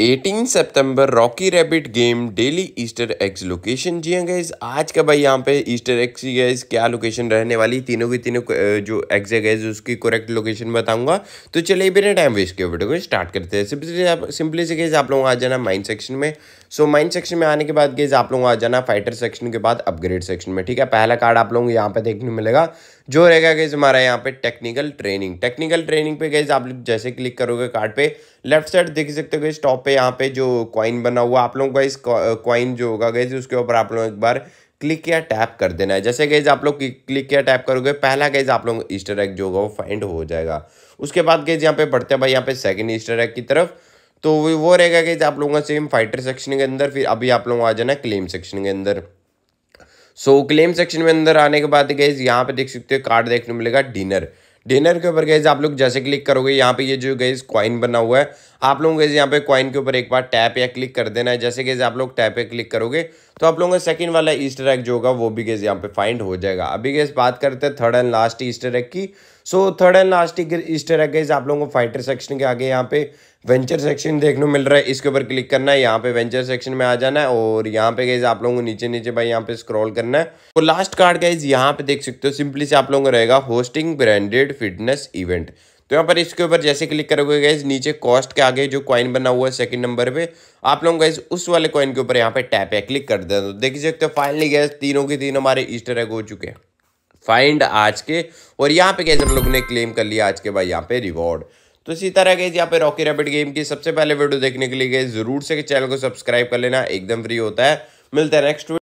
18 सितंबर Rocky Rabbit game daily Easter eggs location जी हाँ गैस आज का भाई यहाँ पे ईस्टर एग्स गैस क्या लोकेशन रहने वाली तीनों की तीनों जो एग्स है गैस उसकी करेक्ट लोकेशन बताऊंगा तो चलिए बिना टाइम वेस्ट किए वीडियो को स्टार्ट करते हैं सिंपली से आप सिंपली से गैस आप लोग आ जाना माइंड सेक्शन में सो माइन सेक्शन में आने के बाद गेज आप लोगों को आ जाना फाइटर सेक्शन के बाद अपग्रेड सेक्शन में ठीक है पहला कार्ड आप लोगों को यहाँ पे देखने मिलेगा जो रहेगा गेज हमारा यहाँ पे टेक्निकल ट्रेनिंग टेक्निकल ट्रेनिंग पे गेज आप लोग जैसे क्लिक करोगे कार्ड पे लेफ्ट साइड देख सकते हो गए टॉप पे यहाँ पे जो क्वाइन बना हुआ आप लोगों का इस क्वाइन जो होगा गेज उसके ऊपर आप लोग एक बार क्लिक या टैप कर देना है जैसे गेज आप लोग क्लिक या टैप करोगे पहला गेज आप लोग ईस्टर एग जो होगा वो फाइंड हो जाएगा उसके बाद गेज यहाँ पे बढ़ते हैं भाई यहाँ पे सेकंड ईस्टर एग की तरफ तो वो रहेगा कि आप लोगों का सेम फाइटर सेक्शन के अंदर फिर अभी आप लोगों को आ जाना है क्लेम सेक्शन के अंदर सो so, क्लेम सेक्शन में अंदर आने के बाद गैस यहाँ पे देख सकते हो कार्ड देखने को मिलेगा डिनर डिनर के ऊपर गैस आप लोग जैसे क्लिक करोगे यहाँ पे ये जो गैस कॉइन बना हुआ है आप लोगों गैस यहाँ पे कॉइन के ऊपर एक बार टैप या क्लिक कर देना है जैसे गैस आप लोग टैप या क्लिक करोगे तो आप लोगों का सेकंड वाला ईस्टर एग जो होगा वो भी गैस यहाँ पे फाइंड हो जाएगा अभी गैस बात करते हैं third and last Easter egg की so third and last Easter है गाइज आप लोगों को फाइटर सेक्शन के आगे यहाँ पे वेंचर सेक्शन देखने को मिल रहा है इसके ऊपर क्लिक करना है यहाँ पे वेंचर सेक्शन में आ जाना है और यहाँ पे गाइज आप लोगों को नीचे नीचे भाई यहाँ पे स्क्रॉल करना है और लास्ट कार्ड गाइज यहाँ पे देख सकते हो सिंपली से आप लोगों को रहेगा होस्टिंग ब्रांडेड फिटनेस इवेंट तो यहाँ पर इसके ऊपर जैसे क्लिक करोगे गाइज नीचे कॉस्ट के आगे जो कॉइन बना हुआ है सेकंड नंबर पे आप लोग गाइज उस वाले कॉइन के ऊपर यहाँ पे टैप है क्लिक कर देना तो देख सकते हो फाइनली गैस तीनों के तीन हमारे ईस्टर एग हो चुके हैं फाइंड आज के और यहाँ पे कैसे हम लोग ने क्लेम कर लिया आज के भाई यहाँ पे रिवॉर्ड तो इसी तरह के यहाँ पे रॉकी रैपिड गेम की सबसे पहले वीडियो देखने के लिए गए जरूर से चैनल को सब्सक्राइब कर लेना एकदम फ्री होता है मिलते हैं नेक्स्ट